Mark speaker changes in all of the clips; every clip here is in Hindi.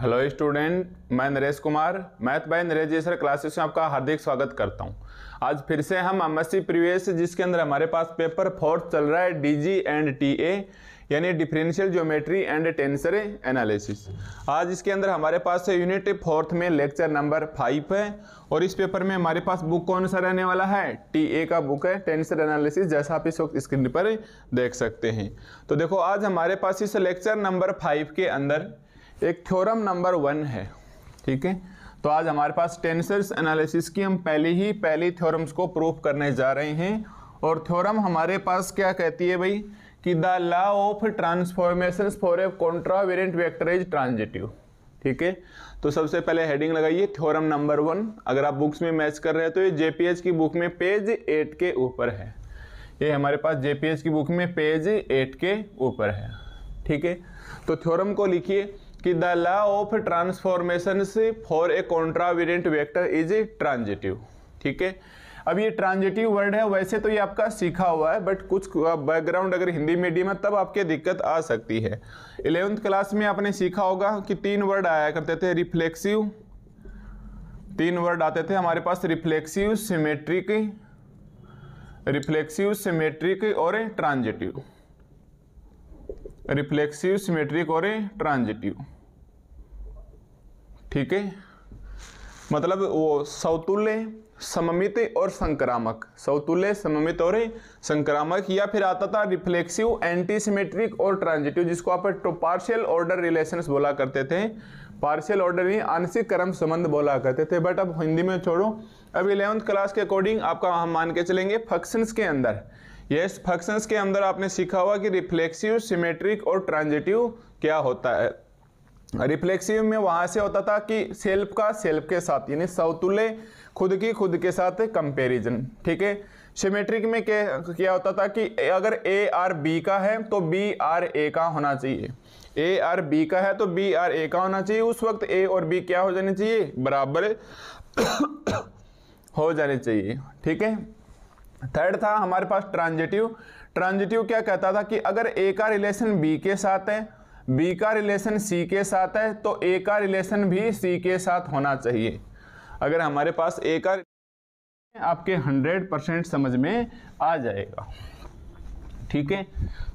Speaker 1: हेलो स्टूडेंट मैं Naresh Kumar math by Naresh sir classes में आपका हार्दिक स्वागत करता हूं आज फिर से हम एम एस प्रीवियस जिसके अंदर हमारे पास पेपर फोर्थ चल रहा है डीजी एंड टीए यानी differential geometry and tensor analysis आज इसके अंदर हमारे पास है यूनिट फोर्थ में लेक्चर नंबर फाइव है और इस पेपर में हमारे पास बुक कौन सा रहने वाला है टी ए का बुक है टेंसर एनालिसिस जैसा आप इस वक्त स्क्रीन पर देख सकते हैं तो देखो आज हमारे पास इस लेक्चर नंबर फाइव के अंदर एक थ्योरम नंबर वन है ठीक है तो आज हमारे पास टेंसर्स एनालिसिस की हम पहले ही पहली थ्योरम्स को प्रूफ करने जा रहे हैं और थ्योरम हमारे पास क्या कहती है भाई कि the law of transformation for a contravariant vector is transitive ठीक है तो सबसे पहले हेडिंग लगाइए थ्योरम नंबर वन अगर आप बुक्स में मैच कर रहे हैं तो ये जेपीएच की बुक में पेज एट के ऊपर है ये हमारे पास जेपीएच की बुक में पेज एट के ऊपर है ठीक है तो थ्योरम को लिखिए कि द लॉ ऑफ ट्रांसफॉर्मेशन से for a contravariant vector is a transitive ठीक है अब ये ट्रांजिटिव वर्ड है वैसे तो ये आपका सीखा हुआ है बट कुछ बैकग्राउंड अगर हिंदी मीडियम है तब आपके दिक्कत आ सकती है इलेवेंथ क्लास में आपने सीखा होगा कि तीन वर्ड आया करते थे रिफ्लेक्सिव तीन वर्ड आते थे हमारे पास रिफ्लेक्सिव सिमेट्रिक रिफ्लेक्सिव सिमेट्रिक और ट्रांजिटिव रिफ्लेक्सिव सिमेट्रिक और ट्रांजिटिव ठीक है मतलब वो सौतुल्य सममित और संक्रामक सौतुल्य सममित और संक्रामक या फिर आता था रिफ्लेक्सिव एंटीसीमेट्रिक और ट्रांजिटिव जिसको आप तो पार्शियल ऑर्डर रिलेशंस बोला करते थे पार्शियल ऑर्डर यानी आंशिक क्रम संबंध बोला करते थे बट अब हिंदी में छोड़ो अब इलेवंथ क्लास के अकॉर्डिंग आपका हम मान के चलेंगे फंक्शंस के अंदर यस फंक्शंस के अंदर आपने सीखा हुआ कि रिफ्लेक्सिव सिमेट्रिक और ट्रांजिटिव क्या होता है रिफ्लेक्सिव में वहां से होता था कि सेल्फ का सेल्फ के साथ यानी सौतुल्य खुद की खुद के साथ कंपेरिजन ठीक है सिमेट्रिक में क्या क्या होता था कि अगर ए आर बी का है तो बी आर ए का होना चाहिए ए आर बी का है तो बी आर ए का होना चाहिए उस वक्त ए और बी क्या हो जानी चाहिए बराबर हो जाने चाहिए ठीक है थर्ड था हमारे पास ट्रांजिटिव ट्रांजिटिव क्या कहता था कि अगर ए का रिलेशन बी के साथ है बी का रिलेशन सी के साथ है तो ए का रिलेशन भी सी के साथ होना चाहिए अगर हमारे पास ए का आपके 100 परसेंट समझ में आ जाएगा ठीक है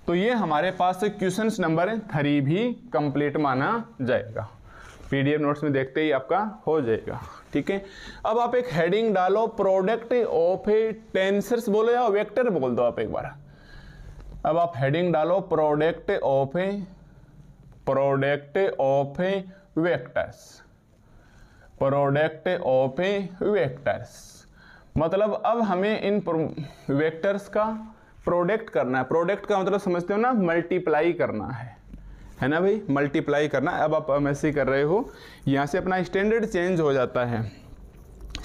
Speaker 1: तो ये हमारे पास क्वेश्चन नंबर थ्री भी कंप्लीट माना जाएगा पी नोट्स में देखते ही आपका हो जाएगा ठीक है अब आप एक हेडिंग डालो प्रोडक्ट ऑफ टेंसर्स बोलो या वेक्टर बोल दो आप एक बार अब आप हेडिंग डालो product of product of vectors product of vectors मतलब अब हमें इन वेक्टर्स का प्रोडक्ट करना है प्रोडक्ट का मतलब समझते हो ना मल्टीप्लाई करना है है ना भाई मल्टीप्लाई करना अब आप एम कर रहे हो यहाँ से अपना स्टैंडर्ड चेंज हो जाता है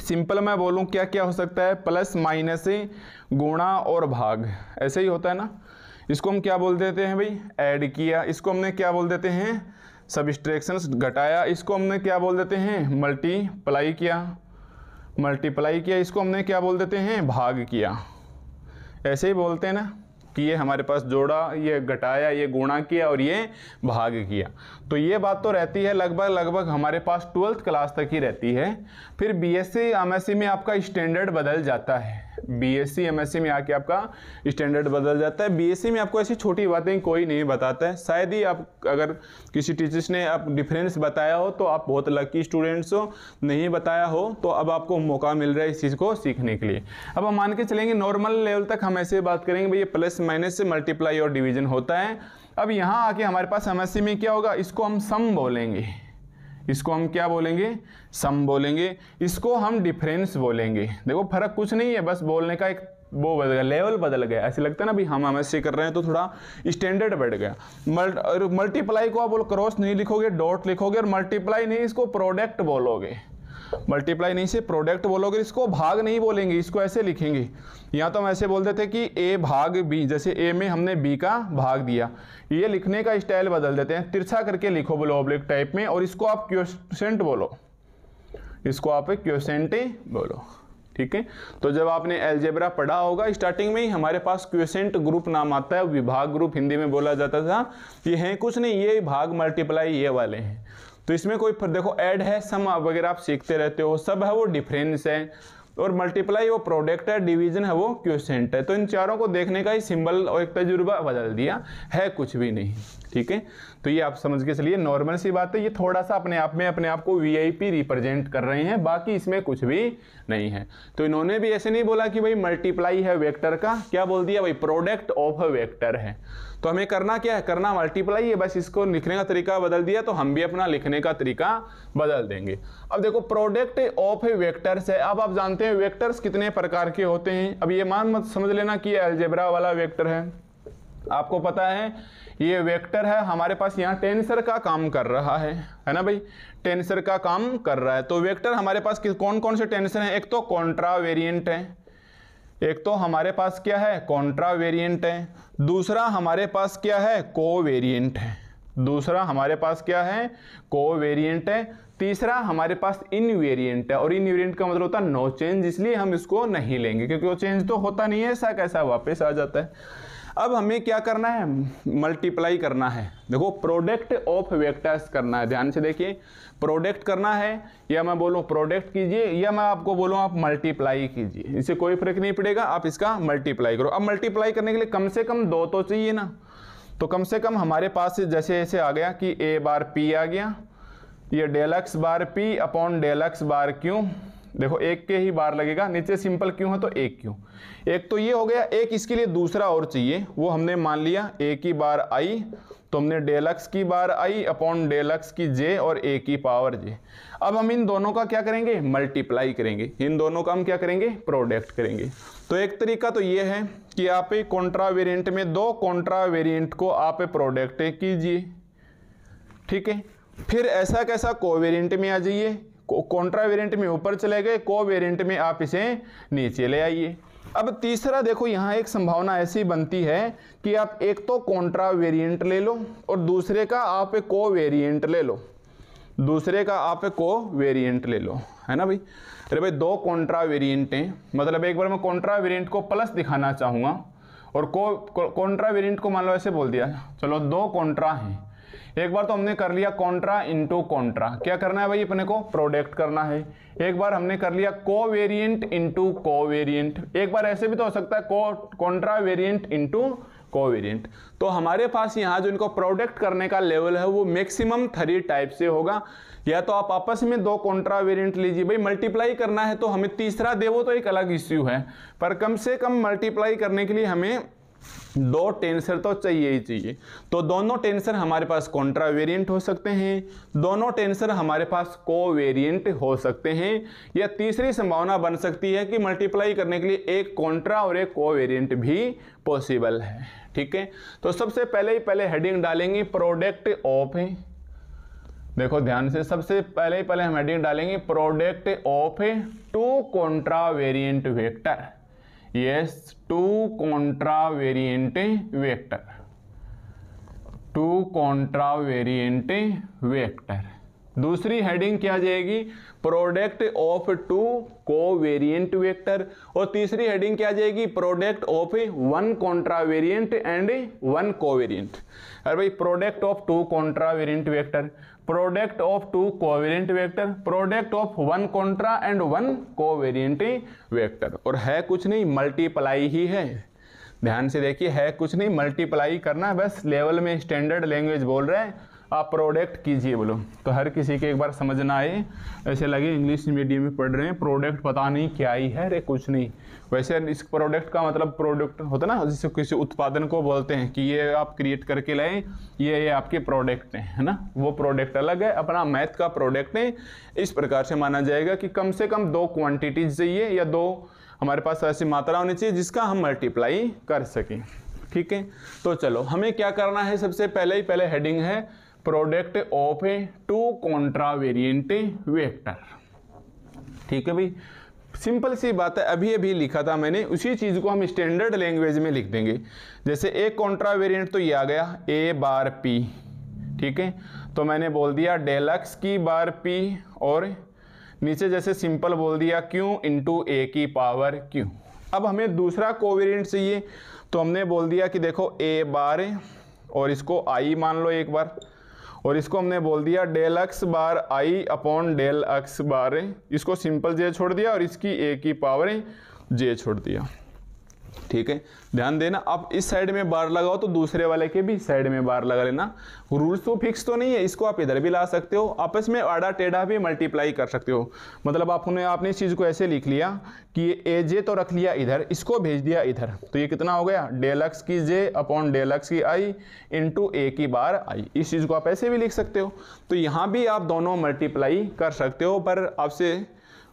Speaker 1: सिंपल मैं बोलूँ क्या क्या हो सकता है प्लस माइनस गुणा और भाग ऐसे ही होता है ना इसको हम क्या बोल देते हैं भाई ऐड किया इसको हमने क्या बोल देते हैं सब घटाया इसको हमने क्या बोल देते हैं मल्टीप्लाई किया मल्टीप्लाई किया इसको हमने क्या बोल देते हैं भाग किया ऐसे ही बोलते हैं ना किए हमारे पास जोड़ा ये घटाया ये गुणा किया और ये भाग किया तो ये बात तो रहती है लगभग लगभग हमारे पास ट्वेल्थ क्लास तक ही रहती है फिर बी एस सी में आपका स्टैंडर्ड बदल जाता है B S C M S C में आके आपका स्टैंडर्ड बदल जाता है बी एस सी में आपको ऐसी छोटी बातें कोई नहीं बताता है शायद ही आप अगर किसी टीचर्स ने आप डिफरेंस बताया हो तो आप बहुत लकी स्टूडेंट्स हो नहीं बताया हो तो अब आपको मौका मिल रहा है इस चीज़ को सीखने के लिए अब हम मान के चलेंगे नॉर्मल लेवल तक हम ऐसे बात करेंगे भैया प्लस माइनस से मल्टीप्लाई और डिवीजन होता है अब यहाँ आके हमारे पास एमएससी में क्या होगा इसको हम सम बोलेंगे इसको हम क्या बोलेंगे सम बोलेंगे इसको हम डिफरेंस बोलेंगे देखो फर्क कुछ नहीं है बस बोलने का एक वो बदल गया लेवल बदल गया ऐसे लगता है ना भाई हम एम कर रहे हैं तो थोड़ा स्टैंडर्ड बढ़ गया मल्टीप्लाई को आप बोलो क्रॉस नहीं लिखोगे डॉट लिखोगे और मल्टीप्लाई नहीं इसको प्रोडक्ट बोलोगे मल्टीप्लाई नहीं से प्रोडक्ट बोलोगे इसको भाग नहीं बोलेंगे इसको ऐसे लिखेंगे या तो हम ऐसे बोलते थे कि ए भाग बी जैसे ए में हमने बी का भाग दिया ये लिखने का स्टाइल बदल देते हैं तिरछा करके लिखो बोलो ऑब्लिक टाइप में और इसको आप क्वेसेंट बोलो इसको आप क्वेसेंट बोलो ठीक है तो जब आपने एलजेब्रा पढ़ा होगा स्टार्टिंग में ही हमारे पास क्वेश्चेंट ग्रुप नाम आता है विभाग ग्रुप हिंदी में बोला जाता था ये हैं कुछ नहीं ये भाग मल्टीप्लाई ये वाले हैं तो इसमें कोई देखो ऐड है सम वगैरह आप सीखते रहते हो सब है वो डिफरेंस है और मल्टीप्लाई वो प्रोडक्ट है डिवीजन है वो क्वेश्चन है तो इन चारों को देखने का ही सिंबल और एक तजुर्बा बदल दिया है कुछ भी नहीं ठीक है तो ये आप समझ के चलिए नॉर्मल सी बात है ये थोड़ा सा अपने आप में अपने आप को वी रिप्रेजेंट कर रहे हैं बाकी इसमें कुछ भी नहीं है तो इन्होंने भी ऐसे नहीं बोला कि भाई मल्टीप्लाई है वेक्टर का क्या बोल दिया भाई प्रोडक्ट ऑफ वेक्टर है तो हमें करना क्या है करना मल्टीप्लाई है बस इसको लिखने का तरीका बदल दिया तो हम भी अपना लिखने का तरीका बदल देंगे अब देखो प्रोडक्ट ऑफ वेक्टर्स है अब आप जानते हैं वेक्टर्स कितने प्रकार के होते हैं अब ये मान मत समझ लेना कि एल्जेब्रा वाला वेक्टर है आपको पता है ये वेक्टर है हमारे पास यहाँ टेंसर का काम कर रहा है है ना भाई टेंसर का काम कर रहा है तो वेक्टर हमारे पास कौन कौन से टेंसर हैं एक तो कॉन्ट्रा वेरियंट है एक तो हमारे पास क्या है कॉन्ट्रा वेरियंट है दूसरा हमारे पास क्या है कोवेरिएंट है दूसरा हमारे पास क्या है को वेरियंट है तीसरा हमारे पास इन वेरियंट है और इन वेरियंट का मतलब होता है नो चेंज इसलिए हम इसको नहीं लेंगे क्योंकि वो चेंज तो होता नहीं है ऐसा कैसा वापस आ जाता है अब हमें क्या करना है मल्टीप्लाई करना है देखो प्रोडक्ट ऑफ वेक्टर्स करना है ध्यान से देखिए प्रोडक्ट करना है या मैं बोलूँ प्रोडक्ट कीजिए या मैं आपको बोलूँ आप मल्टीप्लाई कीजिए इससे कोई फर्क नहीं पड़ेगा आप इसका मल्टीप्लाई करो अब मल्टीप्लाई करने के लिए कम से कम दो तो चाहिए ना तो कम से कम हमारे पास जैसे ऐसे आ गया कि ए बार पी आ गया ये del x bar P upon del x bar Q देखो एक के ही बार लगेगा नीचे सिंपल क्यों है तो एक क्यों एक तो ये हो गया एक इसके लिए दूसरा और चाहिए वो हमने मान लिया ए की बार आई तो हमने डेलक्स की बार आई अपॉन डेलक्स की जे और ए की पावर जे अब हम इन दोनों का क्या करेंगे मल्टीप्लाई करेंगे इन दोनों का हम क्या करेंगे प्रोडक्ट करेंगे तो एक तरीका तो ये है कि आप एक कॉन्ट्रा वेरियंट में दो कॉन्ट्रा वेरियंट को आप प्रोडक्ट कीजिए ठीक है फिर ऐसा कैसा कोवेरियंट में आ जाइए कॉन्ट्रा वेरियंट में ऊपर चले गए को वेरियंट में आप इसे नीचे ले आइए अब तीसरा देखो यहाँ एक संभावना ऐसी बनती है कि आप एक तो कॉन्ट्रा वेरियंट ले लो और दूसरे का आप को वेरियंट ले लो दूसरे का आप को वेरियंट ले लो है ना भाई अरे भाई दो कॉन्ट्रा वेरियंट हैं मतलब एक बार मैं कॉन्ट्रा वेरियंट को प्लस दिखाना चाहूँगा और को कॉन्ट्रा वेरियंट को मान लो ऐसे बोल दिया चलो दो कॉन्ट्रा हैं एक बार तो हमने कर लिया कॉन्ट्रा इंटू कॉन्ट्रा क्या करना है भाई अपने को प्रोडक्ट करना है एक बार हमने कर लिया वेरियंट इंटू वेरियंट एक बार ऐसे भी तो हो सकता है को कॉन्ट्रा वेरियंट इंटू वेरियंट तो हमारे पास यहाँ जो इनको प्रोडक्ट करने का लेवल है वो मैक्सिमम थ्री टाइप से होगा या तो आप आपस में दो कॉन्ट्रा वेरियंट लीजिए भाई मल्टीप्लाई करना है तो हमें तीसरा देवो तो एक अलग इश्यू है पर कम से कम मल्टीप्लाई करने के लिए हमें दो टेंसर तो चाहिए ही चाहिए तो दोनों टेंसर हमारे पास कॉन्ट्रावेरियंट हो सकते हैं दोनों टेंसर हमारे पास वेरियंट हो सकते हैं या तीसरी संभावना बन सकती है कि मल्टीप्लाई करने के लिए एक कॉन्ट्रा और एक कोवेरियंट भी पॉसिबल है ठीक है तो सबसे पहले ही पहले हेडिंग डालेंगे प्रोडक्ट ऑफ देखो ध्यान से सबसे पहले ही पहले हम हेडिंग डालेंगे product of two contravariant vector contra two vector two contra contravariant vector दूसरी हेडिंग क्या जाएगी product of two covariant vector और तीसरी हेडिंग क्या जाएगी product of one variant and one covariant अरे भाई product of two variant vector product of two covariant vector product of one contra and one covariant vector और है कुछ नहीं मल्टीप्लाई ही है ध्यान से देखिए है कुछ नहीं मल्टीप्लाई करना बस लेवल में स्टैंडर्ड लैंग्वेज बोल रहे हैं आप प्रोडक्ट कीजिए बोलो तो हर किसी के एक बार समझना आए ऐसे लगे इंग्लिश मीडियम में पढ़ रहे हैं प्रोडक्ट पता नहीं क्या ही है अरे कुछ नहीं वैसे इस प्रोडक्ट का मतलब प्रोडक्ट होता ना जिसे किसी उत्पादन को बोलते हैं कि ये आप क्रिएट करके लाएँ ये ये आपके प्रोडक्ट हैं है ना वो प्रोडक्ट अलग है अपना मैथ का प्रोडक्ट है इस प्रकार से माना जाएगा कि कम से कम दो क्वान्टिटीज चाहिए या दो हमारे पास ऐसी मात्रा होनी चाहिए जिसका हम मल्टीप्लाई कर सकें ठीक है तो चलो हमें क्या करना है सबसे पहले ही पहले हेडिंग है product of a two contravariant vector ठीक है भाई सिंपल सी बात है अभी अभी लिखा था मैंने उसी चीज़ को हम स्टैंडर्ड लैंग्वेज में लिख देंगे जैसे एक वेरियंट तो ये आ गया ए बार पी ठीक है तो मैंने बोल दिया डेलक्स की बार पी और नीचे जैसे सिंपल बोल दिया क्यू इंटू ए की पावर क्यू अब हमें दूसरा कोवेरियंट चाहिए तो हमने बोल दिया कि देखो ए बार और इसको आई मान लो एक बार और इसको हमने बोल दिया del x bar I upon del x bar इसको सिंपल जे छोड़ दिया और इसकी ए की पावर जे छोड़ दिया ठीक है ध्यान देना अब इस साइड में बार लगाओ तो दूसरे वाले के भी साइड में बार लगा लेना रूल्स तो फिक्स तो नहीं है इसको आप इधर भी ला सकते हो आपस में आड़ा टेढ़ा भी मल्टीप्लाई कर सकते हो मतलब आपने आपने इस चीज़ को ऐसे लिख लिया कि ये ए जे तो रख लिया इधर इसको भेज दिया इधर तो ये कितना हो गया डेलक्स की जे अपॉन डेलक्स की आई इंटू ए की बार आई इस चीज़ को आप ऐसे भी लिख सकते हो तो यहाँ भी आप दोनों मल्टीप्लाई कर सकते हो पर आपसे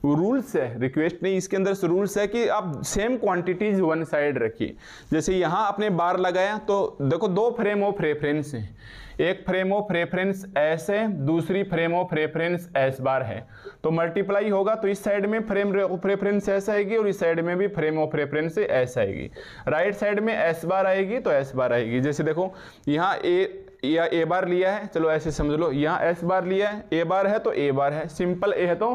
Speaker 1: रूल्स है रिक्वेस्ट नहीं इसके अंदर रूल्स है कि आप सेम क्वांटिटीज वन साइड रखिए जैसे यहाँ आपने बार लगाया तो देखो दो फ्रेम ऑफ रेफरेंस हैं एक फ्रेम ऑफ रेफरेंस एस है दूसरी frame of reference S bar है तो मल्टीप्लाई होगा तो इस साइड में फ्रेम ऑफ रेफरेंस एस आएगी और इस साइड में भी फ्रेम ऑफ रेफरेंस एस आएगी राइट साइड में एस बार आएगी तो एस बार आएगी जैसे देखो यहाँ ए या ए बार लिया है चलो ऐसे समझ लो यहाँ एस बार लिया है ए बार है तो ए बार है सिंपल ए है तो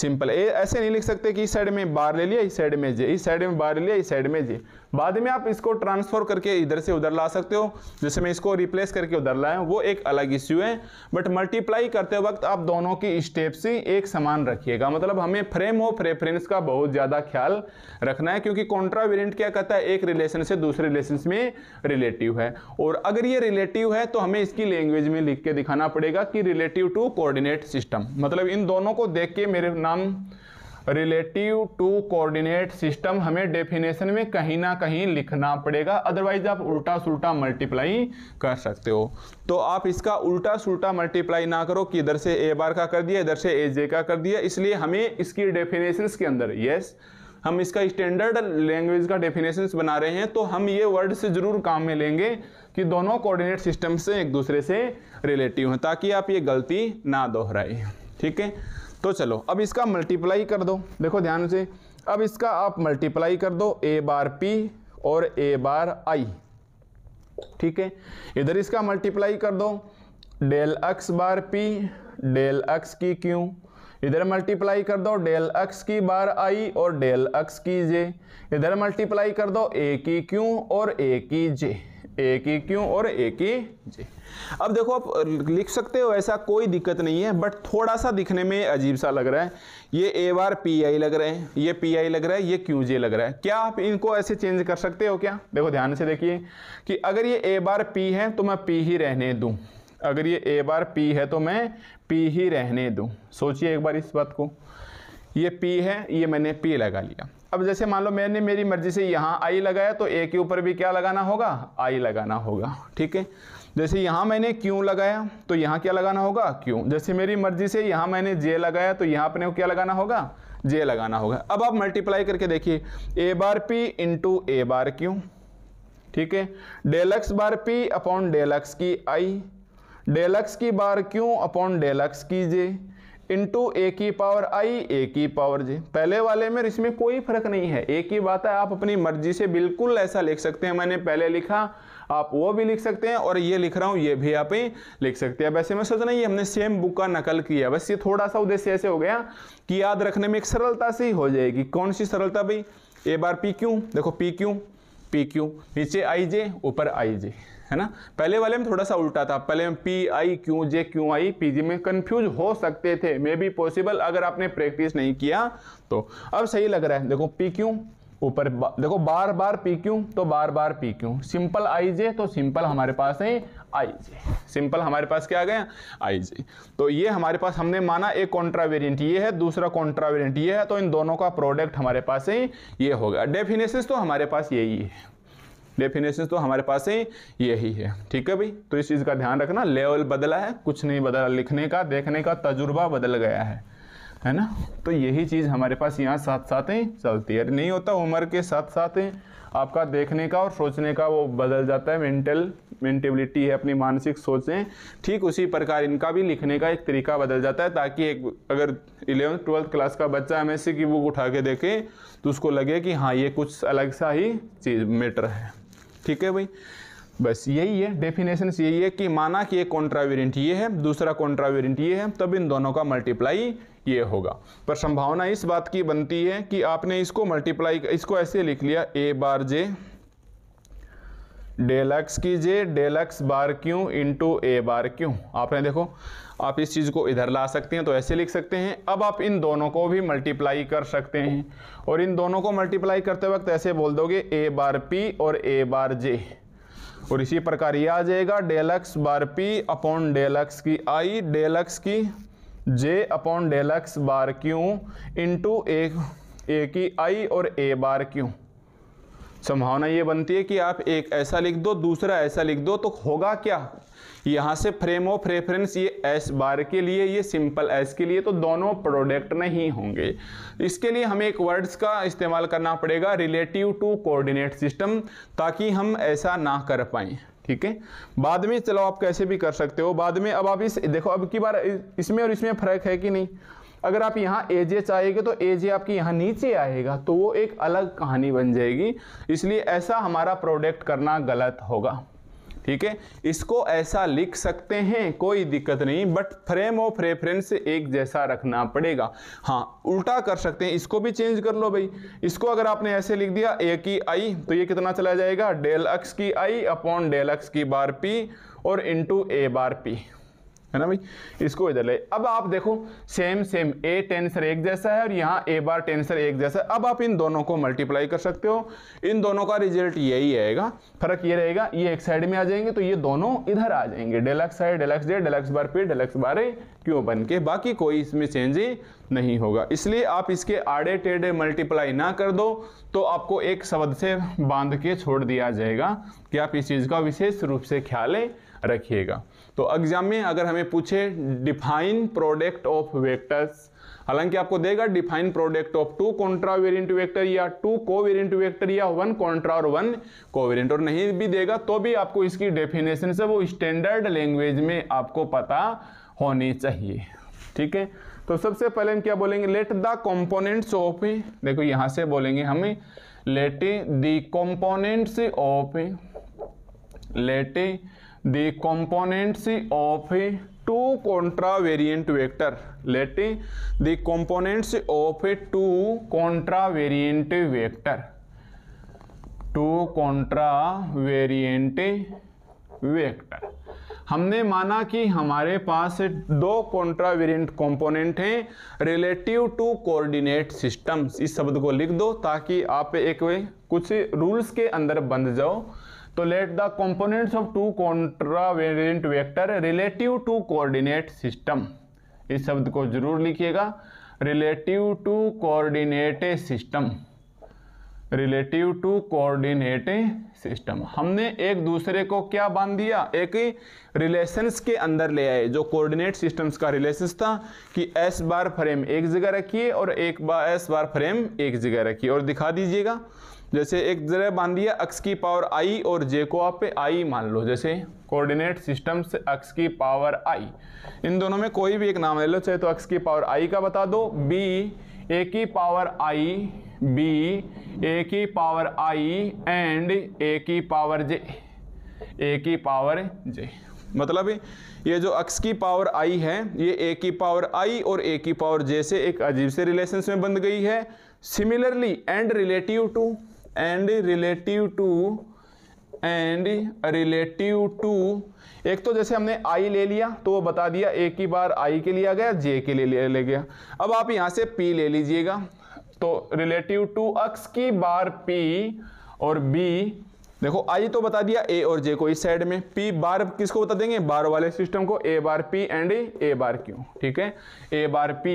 Speaker 1: सिंपल ए ऐसे नहीं लिख सकते कि इस साइड में बार ले लिया इस साइड में जे इस साइड में बार ले लिया इस साइड में जे बाद में आप इसको ट्रांसफर करके इधर से उधर ला सकते हो जैसे मैं इसको रिप्लेस करके उधर लाया हूँ वो एक अलग इश्यू है बट मल्टीप्लाई करते वक्त आप दोनों की स्टेप्स ही एक समान रखिएगा मतलब हमें फ्रेम ऑफ रेफरेंस का बहुत ज़्यादा ख्याल रखना है क्योंकि कॉन्ट्रावेरियंट क्या कहता है एक रिलेशन से दूसरे रिलेशन में रिलेटिव है और अगर ये रिलेटिव है तो हमें इसकी लैंग्वेज में लिख के दिखाना पड़ेगा कि रिलेटिव टू कोऑर्डिनेट सिस्टम मतलब इन दोनों को देख के मेरे नाम रिलेटिव टू कोऑर्डिनेट सिस्टम हमें डेफिनेशन में कहीं ना कहीं लिखना पड़ेगा अदरवाइज आप उल्टा सुल्टा मल्टीप्लाई कर सकते हो तो आप इसका उल्टा सुल्टा मल्टीप्लाई ना करो कि इधर से ए बार का कर दिया इधर से ए जे का कर दिया इसलिए हमें इसकी डेफिनेशन के अंदर यस हम इसका स्टैंडर्ड लैंग्वेज का डेफिनेशन बना रहे हैं तो हम ये वर्ड से ज़रूर काम में लेंगे कि दोनों कोऑर्डिनेट सिस्टम से एक दूसरे से रिलेटिव हैं ताकि आप ये गलती ना दोहराए ठीक है तो चलो अब इसका मल्टीप्लाई कर दो देखो ध्यान से अब इसका आप मल्टीप्लाई कर दो ए बार पी और ए बार आई ठीक है इधर इसका मल्टीप्लाई कर दो del x bar P del x की क्यू इधर मल्टीप्लाई कर दो डेल एक्स की बार आई और डेल एक्स की जे इधर मल्टीप्लाई कर दो ए की क्यू और ए की जे ए की क्यू और ए की जे अब देखो आप लिख सकते हो ऐसा कोई दिक्कत नहीं है बट थोड़ा सा दिखने में अजीब सा लग रहा है ये ए बार पी आई लग रहे हैं ये पी आई लग रहा है ये क्यू जे लग रहा है क्या आप इनको ऐसे चेंज कर सकते हो क्या देखो ध्यान से देखिए कि अगर ये ए बार पी है तो मैं पी ही रहने दूँ अगर ये ए बार पी है तो मैं पी ही रहने दूँ सोचिए एक बार इस बात को ये पी है ये मैंने पी लगा लिया अब जैसे मान लो मैंने मेरी मर्जी से यहाँ आई लगाया तो ए के ऊपर भी क्या लगाना होगा आई लगाना होगा ठीक है जैसे यहाँ मैंने क्यों लगाया तो यहाँ क्या लगाना होगा क्यों जैसे मेरी मर्जी से यहाँ मैंने जे लगाया तो यहाँ अपने को क्या लगाना होगा जे लगाना होगा अब आप मल्टीप्लाई करके देखिए A bar P into A bar Q ठीक है del x bar P upon del x की आई डेलक्स की बार क्यू अपॉन डेलक्स की जे इंटू ए की पावर आई ए की पावर जे पहले वाले में इसमें कोई फर्क नहीं है एक ही बात है आप अपनी मर्जी से बिल्कुल ऐसा लिख सकते हैं मैंने पहले लिखा आप वो भी लिख सकते हैं और ये लिख रहा हूँ ये भी आप ही लिख सकते हैं वैसे मैं सोच नहीं हमने सेम बुक का नकल किया बस ये थोड़ा सा उद्देश्य ऐसे हो गया कि याद रखने में एक सरलता सी हो जाएगी कौन सी सरलता भाई ए बार पी क्यू देखो पी क्यू पी क्यू नीचे आई जे ऊपर आई जे है ना पहले वाले में थोड़ा सा उल्टा था पहले में P I Q J Q I P G में कंफ्यूज हो सकते थे मे बी पॉसिबल अगर आपने प्रैक्टिस नहीं किया तो अब सही लग रहा है देखो पी क्यू ऊपर बा, देखो बार बार पी क्यू तो bar bar P Q simple I J तो सिंपल हमारे पास है आई जे सिंपल हमारे पास क्या आ गया आई जे तो ये हमारे पास हमने माना एक कॉन्ट्रावेरियंट ये है दूसरा कॉन्ट्रावेरियंट ये है तो इन दोनों का प्रोडक्ट हमारे पास है ये हो गया डेफिनेशन तो हमारे पास यही है डेफिनेशन तो हमारे पास ही यही है ठीक है भाई तो इस चीज़ का ध्यान रखना लेवल बदला है कुछ नहीं बदला लिखने का देखने का तजुर्बा बदल गया है है ना तो यही चीज़ हमारे पास यहाँ साथ साथ ही चलती है नहीं होता उम्र के साथ साथ ही आपका देखने का और सोचने का वो बदल जाता है मेंटल मेंटेबिलिटी है अपनी मानसिक सोचें ठीक उसी प्रकार इनका भी लिखने का एक तरीका बदल जाता है ताकि एक अगर इलेवंथ ट्वेल्थ क्लास का बच्चा एम एस की बुक उठा के देखे तो उसको लगे कि हाँ ये कुछ अलग सा ही चीज़ मैटर है ठीक है भाई बस यही है डेफिनेशन यही है कि माना कि एक कॉन्ट्रावेरियंट ये है दूसरा कॉन्ट्रावेरियंट ये है तब इन दोनों का मल्टीप्लाई ये होगा पर संभावना इस बात की बनती है कि आपने इसको मल्टीप्लाई इसको ऐसे लिख लिया A bar J del x कीजिए डेल एक्स बार क्यों इंटू ए बार क्यों आपने देखो आप इस चीज़ को इधर ला सकते हैं तो ऐसे लिख सकते हैं अब आप इन दोनों को भी मल्टीप्लाई कर सकते हैं और इन दोनों को मल्टीप्लाई करते वक्त ऐसे बोल दोगे ए बार पी और ए बार जे और इसी प्रकार ये आ जाएगा del x bar P upon del x की आई डेल एक्स की J upon del x bar Q into A की आई और ए बार क्यू संभावना ये बनती है कि आप एक ऐसा लिख दो दूसरा ऐसा लिख दो तो होगा क्या यहाँ से फ्रेम ऑफ रेफरेंस ये एस बार के लिए ये सिंपल एस के लिए तो दोनों प्रोडक्ट नहीं होंगे इसके लिए हमें एक वर्ड्स का इस्तेमाल करना पड़ेगा रिलेटिव टू कोऑर्डिनेट सिस्टम ताकि हम ऐसा ना कर पाए ठीक है बाद में चलो आप कैसे भी कर सकते हो बाद में अब आप इस देखो अब की बार इसमें और इसमें फ़र्क है कि नहीं अगर आप यहाँ ए जे चाहेंगे तो ए जे आपके यहाँ नीचे आएगा तो वो एक अलग कहानी बन जाएगी इसलिए ऐसा हमारा प्रोडक्ट करना गलत होगा ठीक है इसको ऐसा लिख सकते हैं कोई दिक्कत नहीं बट फ्रेम ऑफ रेफरेंस एक जैसा रखना पड़ेगा हाँ उल्टा कर सकते हैं इसको भी चेंज कर लो भाई इसको अगर आपने ऐसे लिख दिया ए की आई तो ये कितना चला जाएगा डेल एक्स की आई अपॉन डेल एक्स की बार पी और इंटू ए बार पी है ना भाई इसको इधर ले अब आप देखो सेम सेम ए टेंसर एक जैसा है और यहाँ ए बार टेंसर एक जैसा है अब आप इन दोनों को मल्टीप्लाई कर सकते हो इन दोनों का रिजल्ट यही आएगा फर्क ये रहेगा ये एक साइड में आ जाएंगे तो ये दोनों इधर आ जाएंगे डेलक्स है डेलक्स जे डेलक्स बार पे डेलक्स बार ए क्यों बन के बाकी कोई इसमें चेंज नहीं होगा इसलिए आप इसके आड़े टेढ़े मल्टीप्लाई ना कर दो तो आपको एक शब्द से बांध के छोड़ दिया जाएगा कि आप इस चीज़ का विशेष रूप से ख्याल रखिएगा तो एग्जाम में अगर हमें पूछे डिफाइन प्रोडक्ट ऑफ वेक्टर्स हालांकि आपको देगा define product of two contravariant vector या टू कोवेरियंट वेक्टर या वन कॉन्ट्रा और वन कोवेरियंट और नहीं भी देगा तो भी आपको इसकी डेफिनेशन से वो स्टैंडर्ड लैंग्वेज में आपको पता होनी चाहिए ठीक है तो सबसे पहले हम क्या बोलेंगे लेट द कॉम्पोनेंट्स ऑफ देखो यहां से बोलेंगे हमें let the components of let the components of a two contravariant vector let the components of a two contravariant vector two contravariant vector हमने माना कि हमारे पास दो कॉन्ट्रावेरिएंट कंपोनेंट हैं रिलेटिव टू कोऑर्डिनेट सिस्टम्स इस शब्द को लिख दो ताकि आप एक कुछ रूल्स के अंदर बंध जाओ तो let the components of two contravariant vector relative to coordinate system इस शब्द को जरूर लिखिएगा relative to coordinate system relative to coordinate system हमने एक दूसरे को क्या बांध दिया एक रिलेशंस के अंदर ले आए जो कोऑर्डिनेट सिस्टम्स का रिलेशंस था कि एस बार फ्रेम एक जगह रखिए और एक बार एस बार फ्रेम एक जगह रखिए और दिखा दीजिएगा जैसे एक जरा बांध दिया अक्स की पावर आई और जे को आप पे आई मान लो जैसे कोऑर्डिनेट सिस्टम से अक्स की पावर आई इन दोनों में कोई भी एक नाम ले लो चाहे तो अक्स की पावर आई का बता दो बी ए की पावर आई बी ए की पावर आई एंड ए की पावर जे ए की पावर जे मतलब ये जो अक्स की पावर आई है ये ए की पावर आई और ए की पावर जे से एक अजीब से रिलेशन में बंध गई है similarly and relative to and relative to and relative to एक तो जैसे हमने आई ले लिया तो वो बता दिया ए की बार आई के लिया गया जे के लिए ले गया अब आप यहां से पी ले लीजिएगा तो रिलेटिव टू अक्स की बार पी और बी देखो आई तो बता दिया ए और जे को इस साइड में पी बार किसको बता देंगे बार वाले सिस्टम को A bar P and A bar Q ठीक है A bar P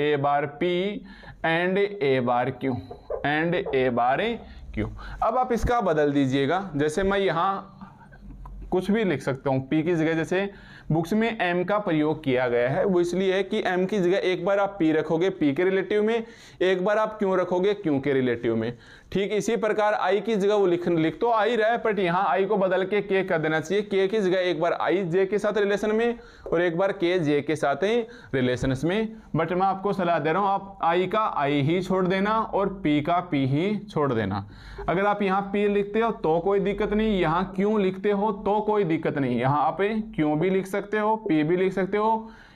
Speaker 1: A bar P and A bar Q and A bar A Q अब आप इसका बदल दीजिएगा जैसे मैं यहाँ कुछ भी लिख सकता हूँ पी की जगह जैसे बुक्स में एम का प्रयोग किया गया है वो इसलिए है कि एम की जगह एक बार आप पी रखोगे पी के रिलेटिव में एक बार आप क्यों रखोगे क्यों के रिलेटिव में ठीक इसी प्रकार आई की जगह वो लिख लिख तो आ ही रहा है बट यहाँ आई को बदल के के कर देना चाहिए के की जगह एक बार आई जे के साथ रिलेशन में और एक बार के जे के साथ ही रिलेशन में बट मैं आपको सलाह दे रहा हूँ आप आई का आई ही छोड़ देना और पी का पी ही छोड़ देना अगर आप यहाँ पी लिखते हो तो कोई दिक्कत नहीं यहाँ क्यों लिखते हो तो कोई दिक्कत नहीं यहाँ आप क्यों भी लिख सकते हो पी भी लिख सकते हो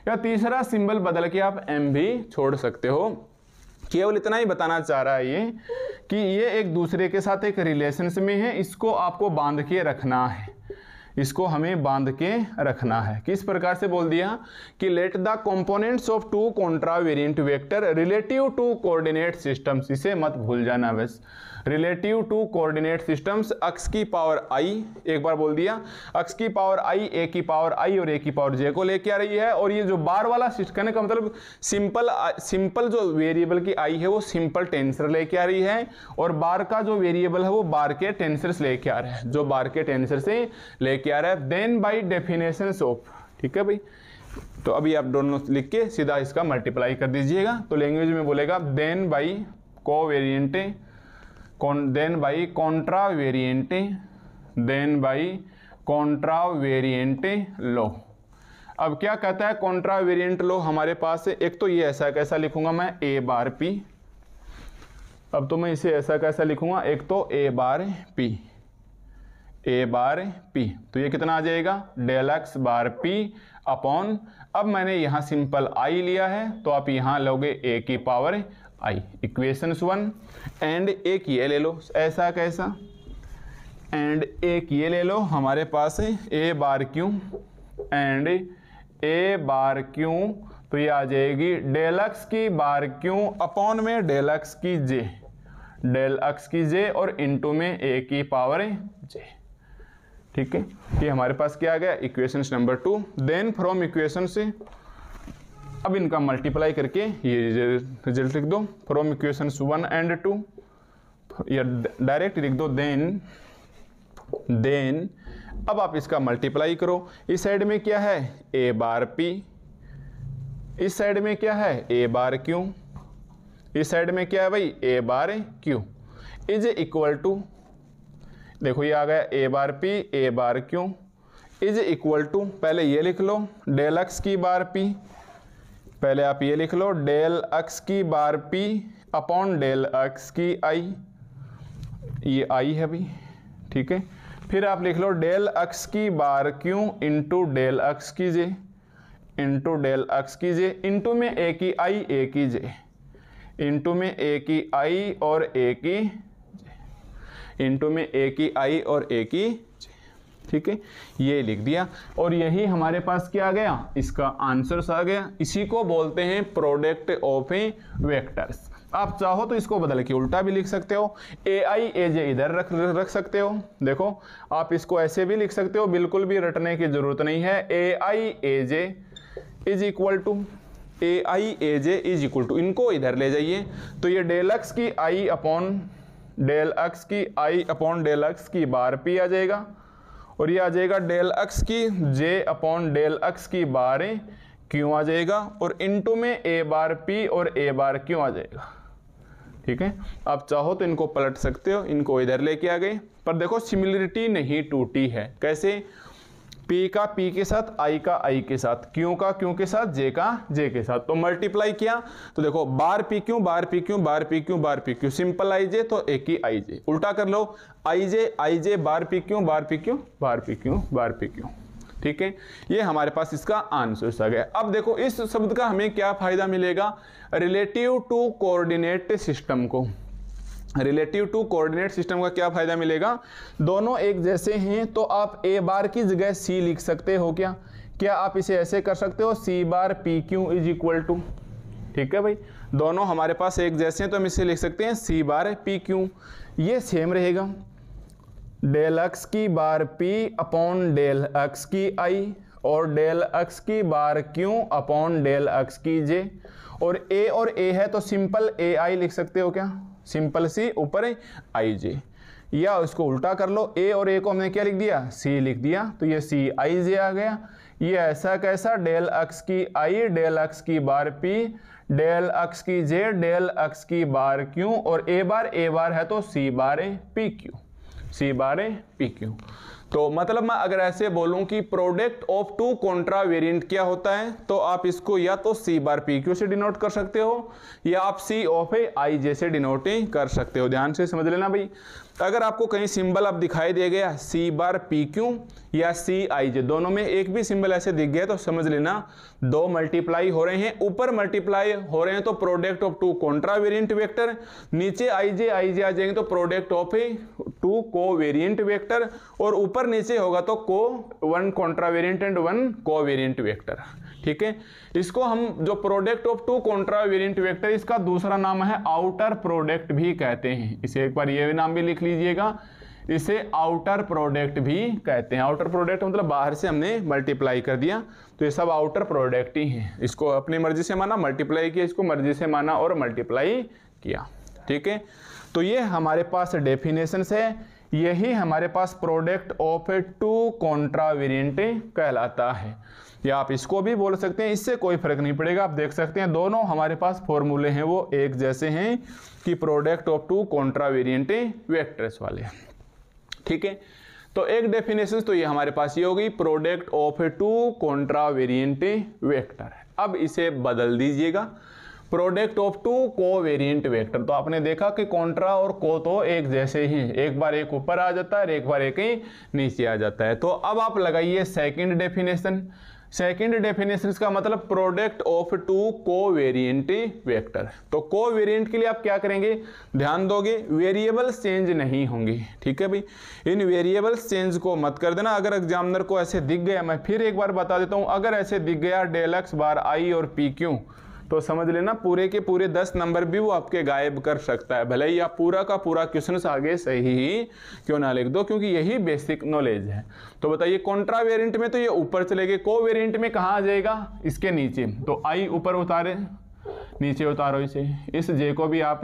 Speaker 1: या तीसरा सिंबल बदल के आप एम भी छोड़ सकते हो केवल इतना ही बताना चाह रहा है ये कि ये एक दूसरे के साथ एक रिलेशन में है इसको आपको बांध के रखना है इसको हमें बांध के रखना है किस प्रकार से बोल दिया कि let the components of two contravariant vector relative to coordinate systems इसे मत भूल जाना बस रिलेटिव टू कोऑर्डिनेट सिस्टम्स अक्स की पावर आई एक बार बोल दिया अक्स की पावर आई ए की पावर आई और ए की पावर जे को लेके आ रही है और ये जो बार वाला कहने का मतलब सिंपल सिंपल जो वेरिएबल की आई है वो सिंपल टेंसर लेके आ रही है और बार का जो वेरिएबल है वो बार के टेंसर लेके आ रहा है जो बार के टेंसर से लेके आ रहा है देन बाई डेफिनेशन ऑफ ठीक है भाई तो अभी आप दोनों लिख के सीधा इसका मल्टीप्लाई कर दीजिएगा तो लैंग्वेज में बोलेगा then by covariant then by contravariant then by contravariant लो अब क्या कहता है कॉन्ट्रा वेरिएंट लो हमारे पास एक तो ये ऐसा कैसा लिखूंगा मैं ए बार पी अब तो मैं इसे ऐसा कैसा लिखूंगा एक तो ए bar P A bar P तो ये कितना आ जाएगा del x bar P upon अब मैंने यहाँ सिंपल आई लिया है तो आप यहाँ लोगे ए की power I equation one and एक ये ले लो ऐसा कैसा एंड एक ये ले लो हमारे पास है A bar Q and A bar Q तो ये आ जाएगी डेलक्स की बार क्यू अपॉन में डेलक्स की जे डेल एक्स की जे और इंटू में ए की पावर जे ठीक है ये हमारे पास क्या आ गया equation number two then from equation से अब इनका मल्टीप्लाई करके ये रिजल्ट लिख दो from equation one and two या डायरेक्ट लिख दो देन देन अब आप इसका मल्टीप्लाई करो इस साइड में क्या है ए बार पी इस साइड में क्या है ए बार क्यू इस साइड में क्या है भाई A bar Q is equal to देखो ये आ गया A bar P A bar Q is equal to पहले ये लिख लो डेलक्स की बार पी पहले आप ये लिख लो डेल एक्स की bar P upon del x की आई ये आई है अभी ठीक है फिर आप लिख लो डेल एक्स की bar Q into del x की जे इंटू डेल एक्स की जे इंटू में ए की आई ए की जे इंटू में ए की आई और ए की इंटू में ए की आई और ए की जे ठीक है ये लिख दिया और यही हमारे पास क्या आ गया इसका आंसर आ गया इसी को बोलते हैं प्रोडक्ट ऑफ ए वेक्टर्स आप चाहो तो इसको बदल के उल्टा भी लिख सकते हो ए आई ए जे इधर रख रख सकते हो देखो आप इसको ऐसे भी लिख सकते हो बिल्कुल भी रटने की ज़रूरत नहीं है A I A J is equal to A I A J is equal to इनको इधर ले जाइए तो ये डेल एक्स की आई अपॉन डेल एक्स की आई अपॉन डेल एक्स की बार पी आ जाएगा और ये आ जाएगा डेल एक्स की जे अपॉन डेल एक्स की बारें क्यों आ जाएगा और इनटू में ए बार पी और ए बार क्यों आ जाएगा ठीक है आप चाहो तो इनको पलट सकते हो इनको इधर लेके आ गए पर देखो सिमिलरिटी नहीं टूटी है कैसे पी का पी के साथ आई का आई के साथ क्यू का क्यू के साथ जे का जे के साथ तो मल्टीप्लाई किया तो देखो bar P Q bar P Q bar P Q bar P Q simple I J तो एक ही आई जे उल्टा कर लो I J I J bar P Q bar P Q bar P Q bar P Q ठीक है ये हमारे पास इसका आंसर आ गया अब देखो इस शब्द का हमें क्या फायदा मिलेगा रिलेटिव टू कोऑर्डिनेट सिस्टम को रिलेटिव टू कोऑर्डिनेट सिस्टम का क्या फायदा मिलेगा दोनों एक जैसे हैं तो आप ए बार की जगह सी लिख सकते हो क्या क्या आप इसे ऐसे कर सकते हो C bar P Q is equal to ठीक है भाई दोनों हमारे पास एक जैसे हैं तो हम इसे लिख सकते हैं सी बार पी क्यू ये सेम रहेगा डेल एक्स की bar P upon del x की आई और डेल एक्स की bar Q upon del x की जे और ए और ए है तो सिंपल ए आई लिख सकते हो क्या सिंपल सी ऊपर आई जे या इसको उल्टा कर लो ए और ए को हमने क्या लिख दिया सी लिख दिया तो ये सी आई जे आ गया ये ऐसा कैसा डेल अक्स की आई डेल अक्स की बार पी डेल अक्स की जे डेल अक्स की बार क्यू और ए बार ए बार है तो C bar A P Q C bar A P Q तो मतलब मैं अगर ऐसे बोलूं कि product of two contravariant क्या होता है तो आप इसको या तो सी बार पी क्यू से डिनोट कर सकते हो या आप सी ऑफ ए आई जे से डिनोट कर सकते हो ध्यान से समझ लेना भाई अगर आपको कहीं सिंबल अब दिखाई दे गया सी बार पी क्यू या सी आई जे दोनों में एक भी सिंबल ऐसे दिख गया तो समझ लेना दो मल्टीप्लाई हो रहे हैं ऊपर मल्टीप्लाई हो रहे हैं तो product of two contravariant vector नीचे आई जे आई जे आ जाएंगे तो product of two covariant vector और ऊपर नीचे होगा तो को one contravariant and one variant vector ठीक है इसको हम जो product of two contravariant vector इसका दूसरा नाम है आउटर प्रोडक्ट भी कहते हैं इसे एक बार ये नाम भी लिख लीजिएगा इसे आउटर प्रोडक्ट भी कहते हैं आउटर प्रोडक्ट मतलब बाहर से हमने मल्टीप्लाई कर दिया तो ये सब आउटर प्रोडक्ट ही हैं इसको अपनी मर्जी से माना मल्टीप्लाई किया इसको मर्जी से माना और मल्टीप्लाई किया ठीक है तो ये हमारे पास डेफिनेशन है यही हमारे पास प्रोडक्ट ऑफ टू कॉन्ट्रावेरियंट कहलाता है या आप इसको भी बोल सकते हैं इससे कोई फर्क नहीं पड़ेगा आप देख सकते हैं दोनों हमारे पास फॉर्मूले हैं वो एक जैसे हैं कि product of two contravariant vectors वाले ठीक है तो एक डेफिनेशन तो ये हमारे पास ये होगी product of two contravariant vector अब इसे बदल दीजिएगा product of two covariant vector तो आपने देखा कि कॉन्ट्रा और को तो एक जैसे ही एक बार एक ऊपर आ जाता है एक बार एक ही नीचे आ जाता है तो अब आप लगाइए सेकंड डेफिनेशन सेकेंड डेफिनेशन का मतलब product of two covariant vector तो को वेरियंट के लिए आप क्या करेंगे ध्यान दोगे वेरिएबल्स चेंज नहीं होंगे ठीक है भाई इन वेरिएबल्स चेंज को मत कर देना अगर एग्जामिनर को ऐसे दिख गया मैं फिर एक बार बता देता हूँ अगर ऐसे दिख गया डेलक्स बार आई और पी क्यू तो समझ लेना पूरे के पूरे दस नंबर भी वो आपके गायब कर सकता है भले ही आप पूरा का पूरा क्वेश्चन आगे सही ही क्यों ना लिख दो क्योंकि यही बेसिक नॉलेज है तो बताइए कॉन्ट्रा वेरियंट में तो ये ऊपर चले गए को वेरियंट में कहाँ आ जाएगा इसके नीचे तो आई ऊपर उतारे नीचे उतारो इसे इस जे को भी आप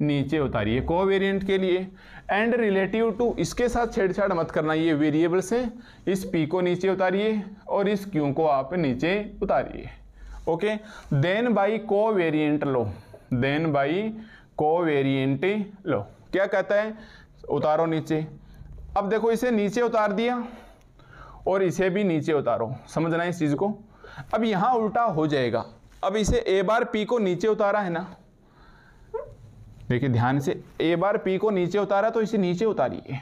Speaker 1: नीचे उतारिए को वेरियंट के लिए एंड रिलेटिव टू इसके साथ छेड़छाड़ मत करना ये वेरिएबल से इस पी को नीचे उतारिए और इस क्यू को आप नीचे उतारिए ओके देन बाई वेरियंट लो देन बाई वेरियंट लो क्या कहता है उतारो नीचे अब देखो इसे नीचे उतार दिया और इसे भी नीचे उतारो समझना है इस चीज़ को अब यहां उल्टा हो जाएगा अब इसे ए बार पी को नीचे उतारा है ना देखिए ध्यान से ए बार पी को नीचे उतारा तो इसे नीचे उतारिए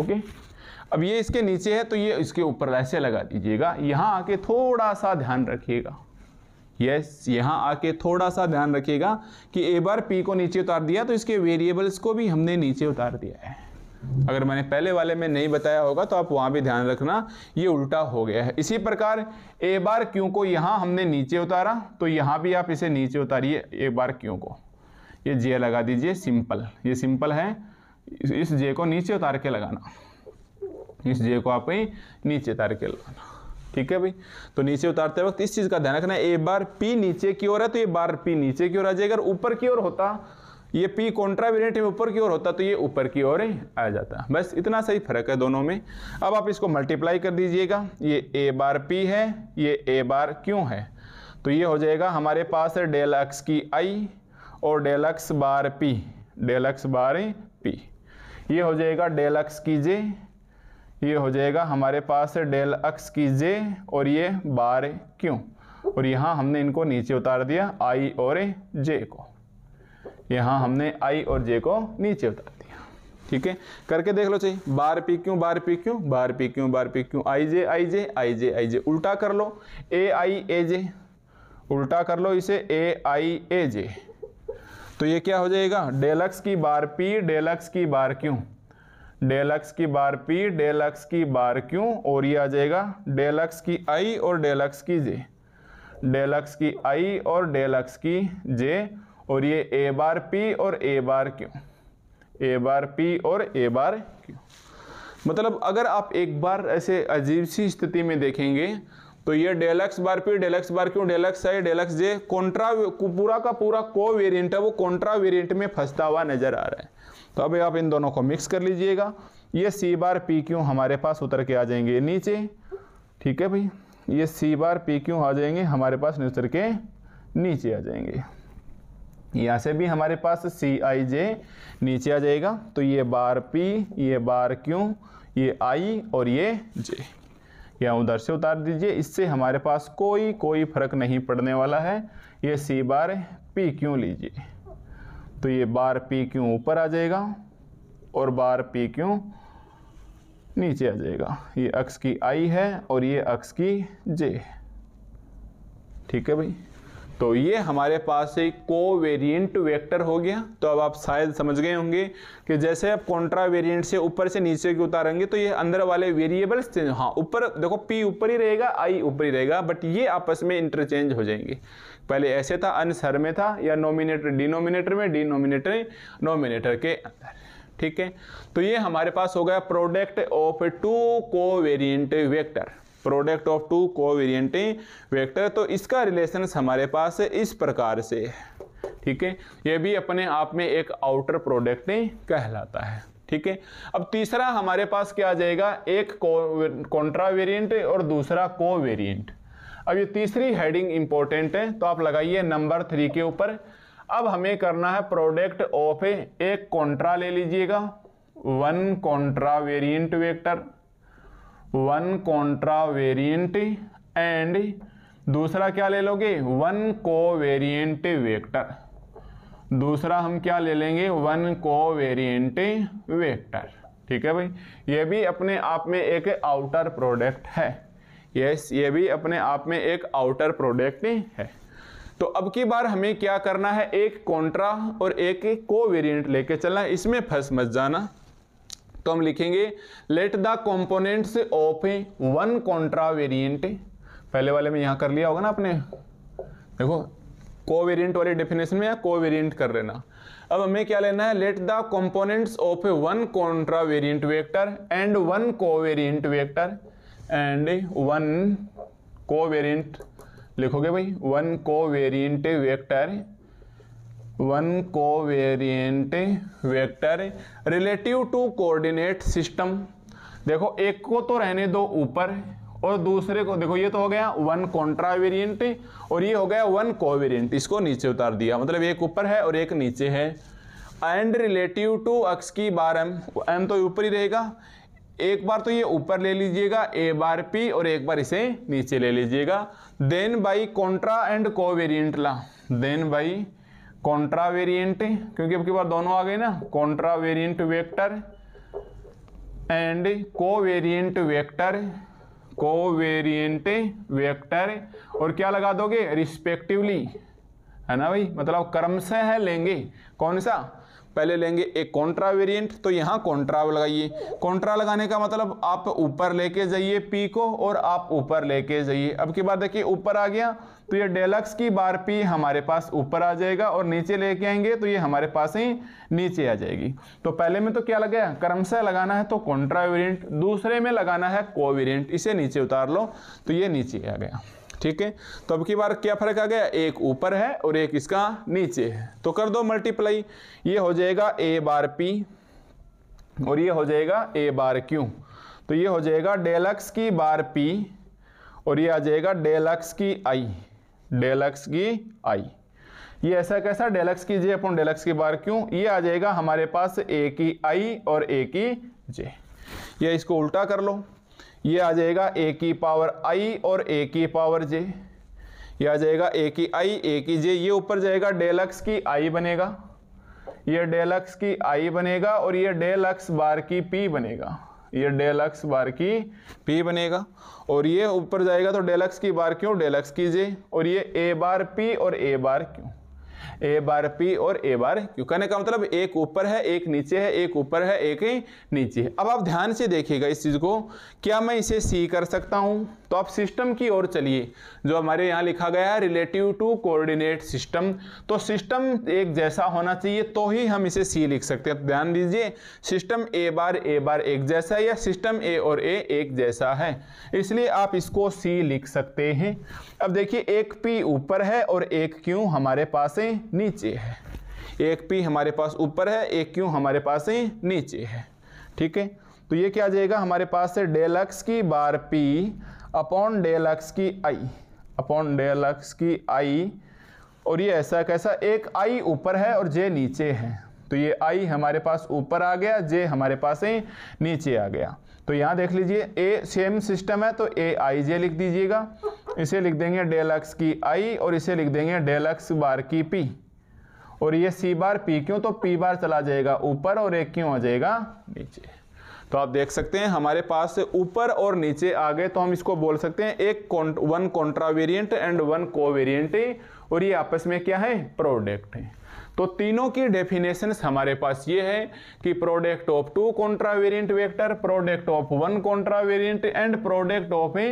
Speaker 1: ओके अब ये इसके नीचे है तो ये इसके ऊपर ऐसे लगा दीजिएगा यहाँ आके थोड़ा सा ध्यान रखिएगा यस यहाँ आके थोड़ा सा ध्यान रखिएगा कि ए बार पी को नीचे उतार दिया तो इसके वेरिएबल्स को भी हमने नीचे उतार दिया है अगर मैंने पहले वाले में नहीं बताया होगा तो आप वहां भी ध्यान रखना ये उल्टा हो गया है इसी प्रकार ए बार क्यों को यहाँ हमने नीचे उतारा तो यहाँ भी आप इसे नीचे उतारिए ए बार क्यों को ये जे लगा दीजिए सिंपल ये सिंपल है इस जे को नीचे उतार के लगाना इस जे को आप कहीं नीचे उतार के लाना ठीक है भाई तो नीचे उतारते वक्त इस चीज़ का ध्यान रखना ए बार पी नीचे की ओर है तो ये बार पी नीचे की ओर आ जाएगा अगर ऊपर की ओर होता ये पी कॉन्ट्रावेरियंट में ऊपर की ओर होता तो ये ऊपर की ओर आ जाता बस इतना सही फर्क है दोनों में अब आप इसको मल्टीप्लाई कर दीजिएगा ये ए बार पी है ये ए बार क्यों है तो ये हो जाएगा हमारे पास है डेल एक्स की आई और del x bar P del x bar p ये हो जाएगा डेल एक्स की जे ये हो जाएगा हमारे पास डेल अक्स की जे और ये बार क्यों और यहाँ हमने इनको नीचे उतार दिया आई और जे को यहाँ हमने आई और जे को नीचे उतार दिया ठीक है करके देख लो चाहिए बार पी क्यों बार पी क्यों बार पी क्यों बार पी क्यों आई J I J I J I J उल्टा कर लो ए आई ए जे उल्टा कर लो इसे ए आई ए जे तो ये क्या हो जाएगा डेलक्स की बार पी डेलक्स की बार क्यों डेल एक्स की बार पी डेल एक्स की बार क्यू और ये आ जाएगा डेल एक्स की आई और डेल एक्स की जे डेल एक्स की आई और डेल एक्स की जे और ये ए बार पी और ए bar Q A bar P और ए बार क्यू मतलब अगर आप एक बार ऐसे अजीब सी स्थिति में देखेंगे तो ये del x bar P del x bar क्यों del x i del x j contra पूरा का पूरा को वेरियंट है वो कॉन्ट्रा वेरियंट में फंसता हुआ नजर आ रहा है तो अभी आप इन दोनों को मिक्स कर लीजिएगा ये सी बार पी क्यू हमारे पास उतर के आ जाएंगे नीचे ठीक है भाई ये सी बार पी क्यू आ जाएंगे हमारे पास उतर के नीचे आ जाएंगे यहाँ से भी हमारे पास सी आई जे नीचे आ जाएगा तो ये बार पी ये बार क्यू ये आई और ये जे यहाँ उधर से उतार दीजिए इससे हमारे पास कोई कोई फर्क नहीं पड़ने वाला है ये सी बार पी क्यों लीजिए तो ये बार पी क्यों ऊपर आ जाएगा और बार पी क्यों नीचे आ जाएगा ये अक्स की आई है और ये अक्स की जे है ठीक है भाई तो ये हमारे पास एक को वेरियंट वेक्टर हो गया तो अब आप शायद समझ गए होंगे कि जैसे आप कॉन्ट्रा वेरियंट से ऊपर से नीचे की उतारेंगे तो ये अंदर वाले वेरिएबल्स हाँ ऊपर देखो पी ऊपर ही रहेगा आई ऊपर ही रहेगा बट ये आपस में इंटरचेंज हो जाएंगे पहले ऐसे था अन सर में था या नोमिनेटर डिनोमिनेटर में डिनोमिनेटर नोमिनेटर के अंदर ठीक है तो ये हमारे पास हो गया product of two covariant vector product of two covariant vector तो इसका रिलेशन हमारे पास इस प्रकार से है ठीक है ये भी अपने आप में एक आउटर प्रोडक्ट कहलाता है ठीक है अब तीसरा हमारे पास क्या आ जाएगा एक कॉन्ट्रा वेरियंट और दूसरा वेरियंट अब ये तीसरी हेडिंग इंपॉर्टेंट है तो आप लगाइए नंबर थ्री के ऊपर अब हमें करना है प्रोडक्ट ऑफ ए एक कॉन्ट्रा ले लीजिएगा one contravariant vector one contravariant and दूसरा क्या ले लोगे वन वेरियंट वेक्टर दूसरा हम क्या ले लेंगे वन वेरियंट वेक्टर ठीक है भाई ये भी अपने आप में एक आउटर प्रोडक्ट है यस ये भी अपने आप में एक आउटर प्रोडक्ट है तो अब की बार हमें क्या करना है एक कॉन्ट्रा और एक वेरियंट लेके चलना इसमें फंस मत जाना तो हम लिखेंगे let the components of a one contravariant पहले वाले में यहां कर लिया होगा ना आपने देखो को वेरियंट वाले डेफिनेशन में या वेरियंट कर लेना अब हमें क्या लेना है let the components of a one contravariant vector and one variant vector and one covariant लिखोगे भाई one covariant vector one covariant vector relative to coordinate system देखो एक को तो रहने दो ऊपर और दूसरे को देखो ये तो हो गया वन कॉन्ट्रावेरियंट और ये हो गया वन कोवेरियंट इसको नीचे उतार दिया मतलब एक ऊपर है और एक नीचे है एंड रिलेटिव टू अक्स की बार एम एम तो ऊपर ही रहेगा एक बार तो ये ऊपर ले लीजिएगा ए बार पी और एक बार इसे नीचे ले लीजिएगा then by contra and variant ला देन बाई कॉन्ट्रा वेरियंट क्योंकि आपके पास दोनों आ गए ना contravariant vector and covariant vector covariant vector और क्या लगा दोगे रिस्पेक्टिवली है ना भाई मतलब क्रम से है लेंगे कौन सा पहले लेंगे एक कॉन्ट्रा वेरिएंट तो यहाँ कॉन्ट्रा लगाइए कॉन्ट्रा लगाने का मतलब आप ऊपर लेके जाइए पी को और आप ऊपर लेके जाइए अब की बार देखिए ऊपर आ गया तो ये डेलक्स की बार पी हमारे पास ऊपर आ जाएगा और नीचे लेके आएंगे तो ये हमारे पास ही नीचे आ जाएगी तो पहले में तो क्या लगाया क्रमशः लगाना है तो कॉन्ट्रा वेरिएंट दूसरे में लगाना है कोवेरिएंट इसे नीचे उतार लो तो ये नीचे आ गया ठीक है तो अब की बार क्या फर्क आ गया एक ऊपर है और एक इसका नीचे है तो कर दो मल्टीप्लाई ये हो जाएगा ए बार पी और ये हो जाएगा ए बार क्यू तो ये हो जाएगा डेलक्स की बार पी और ये आ जाएगा डेलक्स की आई डेलक्स की आई ये ऐसा कैसा डेलक्स की जे अपन डेलक्स की बार क्यों ये आ जाएगा हमारे पास ए की आई और ए की जे ये इसको उल्टा कर लो ये आ जाएगा ए की पावर आई और ए की पावर जे ये आ जाएगा ए की आई ए की जे ये ऊपर जाएगा डेल एक्स की आई बनेगा ये डेल एक्स की आई बनेगा और ये डेल एक्स बार की पी बनेगा ये डेल एक्स बार की पी बनेगा और ये ऊपर जाएगा तो डेल एक्स की बार क्यों डेल एक्स की जे और ये ए बार पी और ए बार क्यों ए बार पी और ए बार क्यू कहने का मतलब एक ऊपर है एक नीचे है एक ऊपर है एक ही नीचे है अब आप ध्यान से देखिएगा इस चीज़ को क्या मैं इसे सी कर सकता हूं तो आप सिस्टम की ओर चलिए जो हमारे यहाँ लिखा गया है रिलेटिव टू कोऑर्डिनेट सिस्टम तो सिस्टम एक जैसा होना चाहिए तो ही हम इसे सी लिख सकते हैं ध्यान दीजिए सिस्टम ए बार ए बार एक जैसा या सिस्टम ए और ए एक जैसा है इसलिए आप इसको सी लिख सकते हैं अब देखिए एक पी ऊपर है और एक क्यू हमारे पास है पास नीचे है एक पी हमारे पास ऊपर है एक क्यू हमारे पास नीचे है ठीक है तो ये क्या आ जाएगा हमारे पास है डेल एक्स की bar P upon del x की आई अपॉन डेल एक्स की आई और ये ऐसा कैसा एक आई ऊपर है और जे नीचे है तो ये आई हमारे पास ऊपर आ गया जे हमारे पास नीचे आ गया तो यहाँ देख लीजिए ए सेम सिस्टम है तो ए आई जे लिख दीजिएगा इसे लिख देंगे डेल एक्स की आई और इसे लिख देंगे डेल एक्स बार की पी और ये सी बार पी क्यों तो पी बार चला जाएगा ऊपर और एक क्यों आ जाएगा नीचे तो आप देख सकते हैं हमारे पास ऊपर और नीचे आ गए तो हम इसको बोल सकते हैं एक one contravariant and one covariant और ये आपस में क्या है प्रोडक्ट है तो तीनों की डेफिनेशन हमारे पास ये है कि product of two contravariant vector product of one contravariant and product of a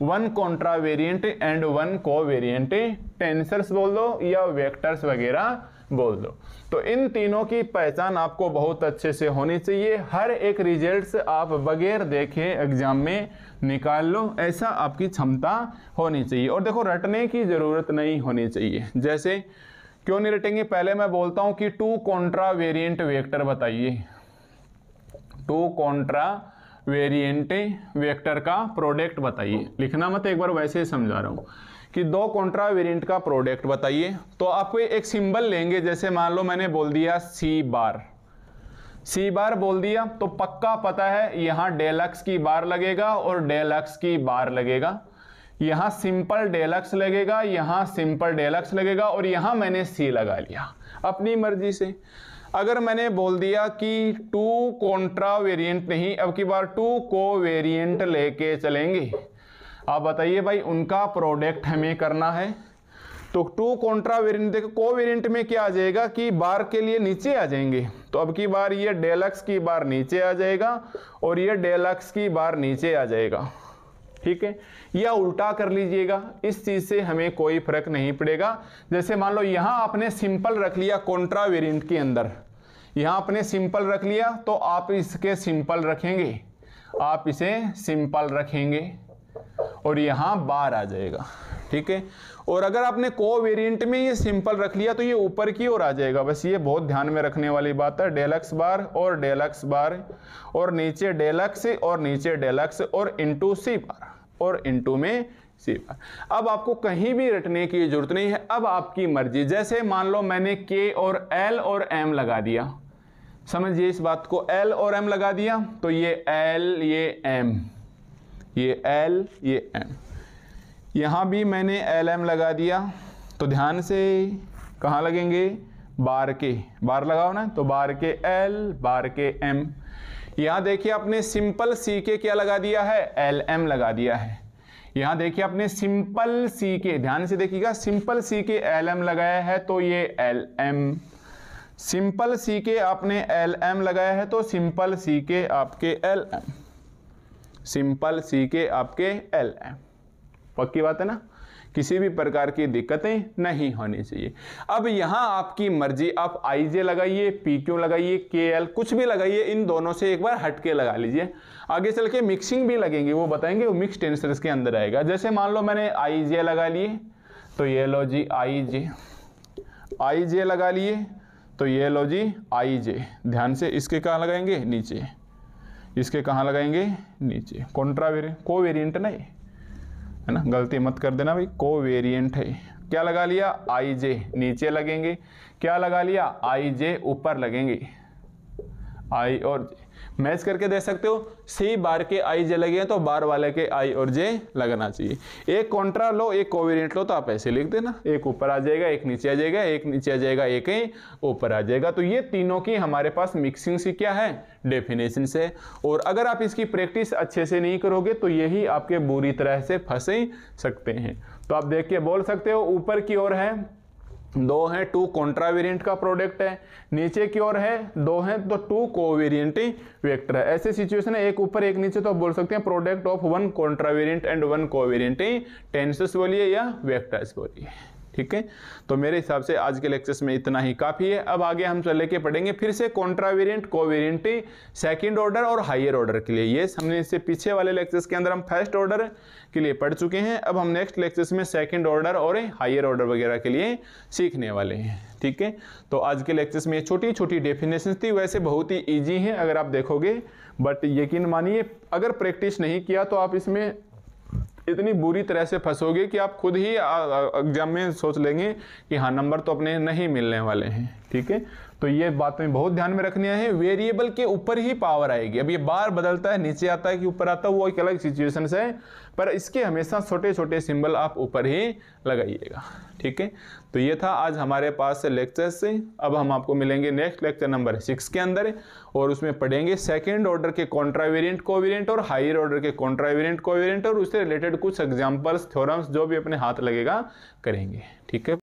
Speaker 1: one contravariant and one covariant tensors बोल दो या वेक्टर्स वगैरह बोल दो तो इन तीनों की पहचान आपको बहुत अच्छे से होनी चाहिए हर एक रिजल्ट्स आप बगैर देखे एग्जाम में निकाल लो ऐसा आपकी क्षमता होनी चाहिए और देखो रटने की ज़रूरत नहीं होनी चाहिए जैसे क्यों नहीं रटेंगे पहले मैं बोलता हूं कि टू कॉन्ट्रा वेरियंट वेक्टर बताइए टू कॉन्ट्रा वेरियंट वेक्टर का प्रोडक्ट बताइए लिखना मत एक बार वैसे ही समझा रहा हूँ कि दो कॉन्ट्रा वेरियंट का प्रोडक्ट बताइए तो आपको एक सिंबल लेंगे जैसे मान लो मैंने बोल दिया सी बार सी बार बोल दिया तो पक्का पता है यहां डेलक्स की बार लगेगा और डेलक्स की बार लगेगा यहां सिंपल डेलक्स लगेगा यहां सिंपल डेलक्स लगेगा और यहां मैंने सी लगा लिया अपनी मर्जी से अगर मैंने बोल दिया कि टू कॉन्ट्रा वेरियंट नहीं अब की बार टू को वेरियंट लेके चलेंगे आप बताइए भाई उनका प्रोडक्ट हमें करना है तो टू कॉन्ट्रा वेरियंट देखो को वेरियंट में क्या आ जाएगा कि बार के लिए नीचे आ जाएंगे तो अब की बार ये डेलक्स की बार नीचे आ जाएगा और ये डेलक्स की बार नीचे आ जाएगा ठीक है या उल्टा कर लीजिएगा इस चीज से हमें कोई फर्क नहीं पड़ेगा जैसे मान लो यहां आपने सिंपल रख लिया कॉन्ट्रा वेरियंट के अंदर यहां आपने सिंपल रख लिया तो आप इसके सिंपल रखेंगे आप इसे सिंपल रखेंगे और यहां बार आ जाएगा ठीक है और अगर आपने को वेरियंट में ये सिंपल रख लिया तो ये ऊपर की ओर आ जाएगा बस ये बहुत ध्यान में रखने वाली बात है डेलक्स बार और डेलक्स बार और नीचे डेलक्स और नीचे डेलक्स और इंटू सी बार और इंटू में सी बार अब आपको कहीं भी रटने की जरूरत नहीं है अब आपकी मर्जी जैसे मान लो मैंने के और एल और एम लगा दिया समझिए इस बात को एल और एम लगा दिया तो ये एल ये एम ये एल ये एम यहाँ भी मैंने एल एम लगा दिया तो ध्यान से कहाँ लगेंगे बार के बार लगाओ ना तो बार के एल बार के एम यहाँ देखिए आपने सिंपल सी के क्या लगा दिया है एल एम लगा दिया है यहाँ देखिए आपने सिंपल सी के ध्यान से देखिएगा सिंपल सी के एल एम लगाया है तो ये एल एम सिंपल सी के आपने एल एम लगाया है तो सिंपल सी के आपके एल एम सिंपल सी के आपके एल एम पक्की बात है ना किसी भी प्रकार की दिक्कतें नहीं होनी चाहिए अब यहां आपकी मर्जी आप आई जे लगाइए पी क्यू लगाइए के एल कुछ भी लगाइए इन दोनों से एक बार हटके लगा लीजिए आगे चल के मिक्सिंग भी लगेंगे वो बताएंगे वो मिक्स टेंसर के अंदर आएगा जैसे मान लो मैंने आई जे लगा लिए तो ये लो जी आई जे आई जे लगा लिए तो ये लो जी आई जे ध्यान से इसके कहाँ लगाएंगे नीचे इसके कहाँ लगाएंगे नीचे कॉन्ट्रा वेरियंट को वेरियंट नहीं है ना गलती मत कर देना भाई को वेरियंट है क्या लगा लिया आई जे नीचे लगेंगे क्या लगा लिया आई जे ऊपर लगेंगे आई और जे मैच करके दे सकते हो सी बार के आई जे लगे हैं तो बार वाले के आई और जे लगना चाहिए एक कॉन्ट्रा लो एक कोविडेंट लो तो आप ऐसे लिख देना एक ऊपर आ जाएगा एक नीचे आ जाएगा एक नीचे आ जाएगा एक ही ऊपर आ जाएगा तो ये तीनों की हमारे पास मिक्सिंग से क्या है डेफिनेशन से और अगर आप इसकी प्रैक्टिस अच्छे से नहीं करोगे तो यही आपके बुरी तरह से फंस सकते हैं तो आप देख के बोल सकते हो ऊपर की ओर है दो है टू कॉन्ट्रावेरियंट का प्रोडक्ट है नीचे की ओर है दो है तो टू कोवेरियंट वेक्टर है ऐसे सिचुएशन है एक ऊपर एक नीचे तो आप बोल सकते हैं product of one contravariant and one covariant tensors बोलिए या वेक्टर्स बोलिए ठीक है तो मेरे हिसाब से आज के लेक्चर्स में इतना ही काफ़ी है अब आगे हम चले लेके पढ़ेंगे फिर से कॉन्ट्रावेरियंट कोवेरियंट सेकेंड ऑर्डर और हायर ऑर्डर के लिए ये हमने इससे पीछे वाले लेक्चर्स के अंदर हम फर्स्ट ऑर्डर के लिए पढ़ चुके हैं अब हम नेक्स्ट लेक्चर्स में सेकेंड ऑर्डर और हायर ऑर्डर वगैरह के लिए सीखने वाले हैं ठीक है तो आज के लेक्चर्स में छोटी छोटी डेफिनेशन थी वैसे बहुत ही ईजी है अगर आप देखोगे बट यकीन मानिए अगर प्रैक्टिस नहीं किया तो आप इसमें इतनी बुरी तरह से फंसोगे कि आप खुद ही एग्जाम में सोच लेंगे कि हाँ नंबर तो अपने नहीं मिलने वाले हैं ठीक है तो ये बातें बहुत ध्यान में रखनी है वेरिएबल के ऊपर ही पावर आएगी अब ये बार बदलता है नीचे आता है कि ऊपर आता है वो एक अलग सिचुएशन है पर इसके हमेशा छोटे छोटे सिंबल आप ऊपर ही लगाइएगा ठीक है तो ये था आज हमारे पास लेक्चर से अब हम आपको मिलेंगे नेक्स्ट लेक्चर नंबर सिक्स के अंदर और उसमें पढ़ेंगे सेकेंड ऑर्डर के कॉन्ट्रावेरियंट कोवेरियंट और हायर ऑर्डर के कॉन्ट्रावेरियंट कोवेरियंट और उससे रिलेटेड कुछ एग्जाम्पल्स थ्योरम्स जो भी अपने हाथ लगेगा करेंगे ठीक है